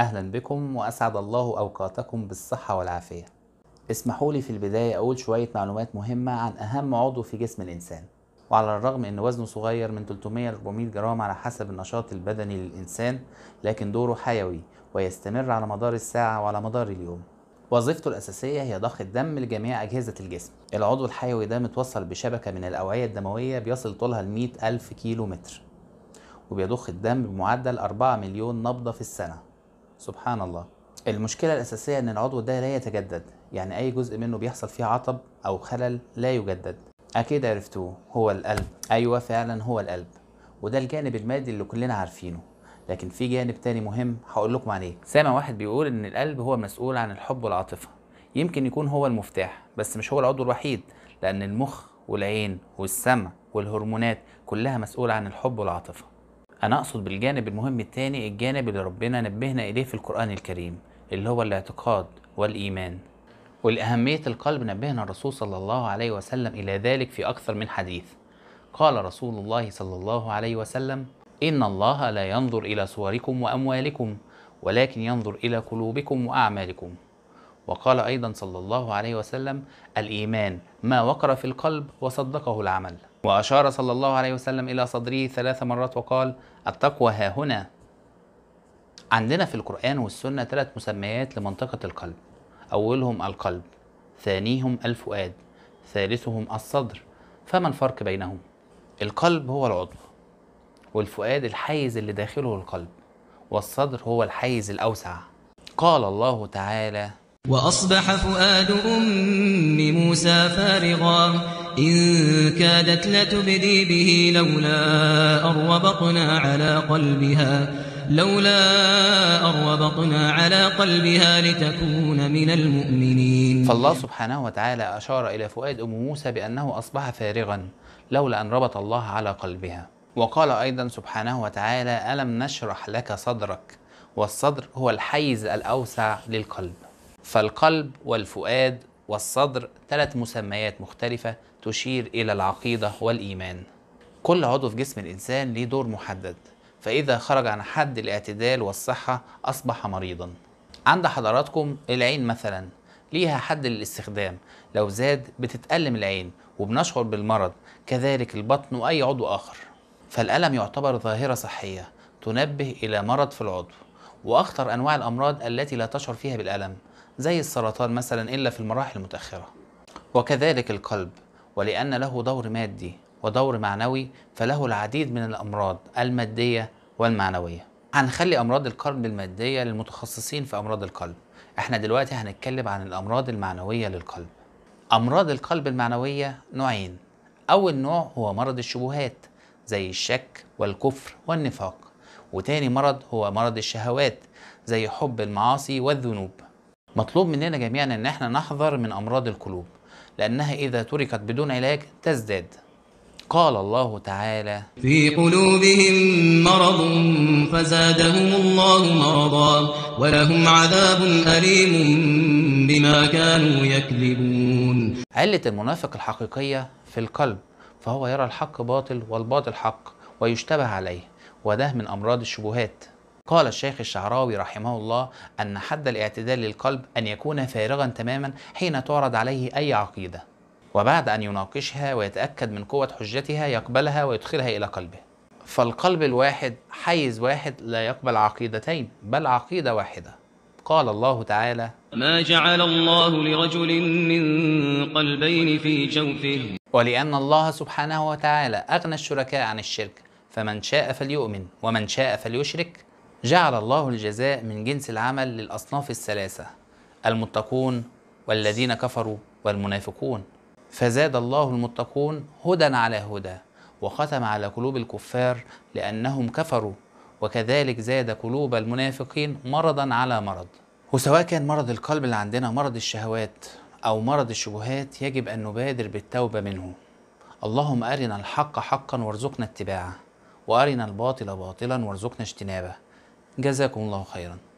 أهلا بكم وأسعد الله أوقاتكم بالصحة والعافية اسمحوا لي في البداية أقول شوية معلومات مهمة عن أهم عضو في جسم الإنسان وعلى الرغم ان وزنه صغير من 300 ل 400 جرام على حسب النشاط البدني للإنسان لكن دوره حيوي ويستمر على مدار الساعة وعلى مدار اليوم وظيفته الأساسية هي ضخ الدم لجميع أجهزة الجسم العضو الحيوي ده متوصل بشبكة من الأوعية الدموية بيصل طولها ل ألف كيلو متر وبيضخ الدم بمعدل 4 مليون نبضة في السنة سبحان الله المشكله الاساسيه ان العضو ده لا يتجدد يعني اي جزء منه بيحصل فيه عطب او خلل لا يجدد اكيد عرفتوه هو القلب ايوه فعلا هو القلب وده الجانب المادي اللي كلنا عارفينه لكن في جانب تاني مهم هقول لكم عليه سامع واحد بيقول ان القلب هو المسؤول عن الحب والعاطفه يمكن يكون هو المفتاح بس مش هو العضو الوحيد لان المخ والعين والسمع والهرمونات كلها مسؤوله عن الحب والعاطفه انا اقصد بالجانب المهم الثاني الجانب اللي ربنا نبهنا اليه في القران الكريم اللي هو الاعتقاد والايمان ولأهمية القلب نبهنا الرسول صلى الله عليه وسلم إلى ذلك في أكثر من حديث قال رسول الله صلى الله عليه وسلم إن الله لا ينظر إلى صوركم وأموالكم ولكن ينظر إلى قلوبكم وأعمالكم وقال أيضا صلى الله عليه وسلم الإيمان ما وقر في القلب وصدقه العمل وأشار صلى الله عليه وسلم إلى صدره ثلاث مرات وقال التقوى ها هنا عندنا في القرآن والسنة ثلاث مسميات لمنطقة القلب أولهم القلب ثانيهم الفؤاد ثالثهم الصدر فما الفرق بينهم؟ القلب هو العضو والفؤاد الحيز اللي داخله القلب والصدر هو الحيز الأوسع قال الله تعالى وأصبح فؤاد أم موسى فارغاً إن كادت لتبدي به لولا أربطنا على قلبها لولا أربطنا على قلبها لتكون من المؤمنين فالله سبحانه وتعالى أشار إلى فؤاد أم موسى بأنه أصبح فارغا لولا أن ربط الله على قلبها وقال أيضا سبحانه وتعالى ألم نشرح لك صدرك والصدر هو الحيز الأوسع للقلب فالقلب والفؤاد والصدر ثلاث مسميات مختلفة تشير إلى العقيدة والإيمان كل عضو في جسم الإنسان ليه دور محدد فإذا خرج عن حد الاعتدال والصحة أصبح مريضا عند حضراتكم العين مثلا ليها حد للاستخدام لو زاد بتتألم العين وبنشعر بالمرض كذلك البطن وأي عضو آخر فالألم يعتبر ظاهرة صحية تنبه إلى مرض في العضو وأخطر أنواع الأمراض التي لا تشعر فيها بالألم زي السرطان مثلا إلا في المراحل المتأخرة وكذلك القلب ولأن له دور مادي ودور معنوي فله العديد من الأمراض المادية والمعنوية هنخلي أمراض القلب المادية للمتخصصين في أمراض القلب احنا دلوقتي هنتكلم عن الأمراض المعنوية للقلب أمراض القلب المعنوية نوعين أول نوع هو مرض الشبهات زي الشك والكفر والنفاق وتاني مرض هو مرض الشهوات زي حب المعاصي والذنوب مطلوب مننا جميعا ان احنا نحذر من امراض القلوب لانها اذا تركت بدون علاج تزداد قال الله تعالى في قلوبهم مرض فزادهم الله مرضا ولهم عذاب أليم بما كانوا يكذبون علة المنافق الحقيقية في القلب فهو يرى الحق باطل والباطل حق ويشتبه عليه وده من أمراض الشبهات قال الشيخ الشعراوي رحمه الله أن حد الاعتدال للقلب أن يكون فارغا تماما حين تعرض عليه أي عقيدة وبعد أن يناقشها ويتأكد من قوة حجتها يقبلها ويدخلها إلى قلبه فالقلب الواحد حيز واحد لا يقبل عقيدتين بل عقيدة واحدة قال الله تعالى ما جعل الله لرجل من قلبين في جوفه ولأن الله سبحانه وتعالى أغنى الشركاء عن الشرك فمن شاء فليؤمن ومن شاء فليشرك جعل الله الجزاء من جنس العمل للأصناف الثلاثة المتقون والذين كفروا والمنافقون فزاد الله المتقون هدى على هدى وختم على قلوب الكفار لأنهم كفروا وكذلك زاد قلوب المنافقين مرضا على مرض وسواء كان مرض القلب اللي عندنا مرض الشهوات أو مرض الشبهات يجب أن نبادر بالتوبة منه اللهم أرنا الحق حقا وارزقنا اتباعه وأرنا الباطل باطلا وارزقنا اجتنابه جزاكم الله خيرا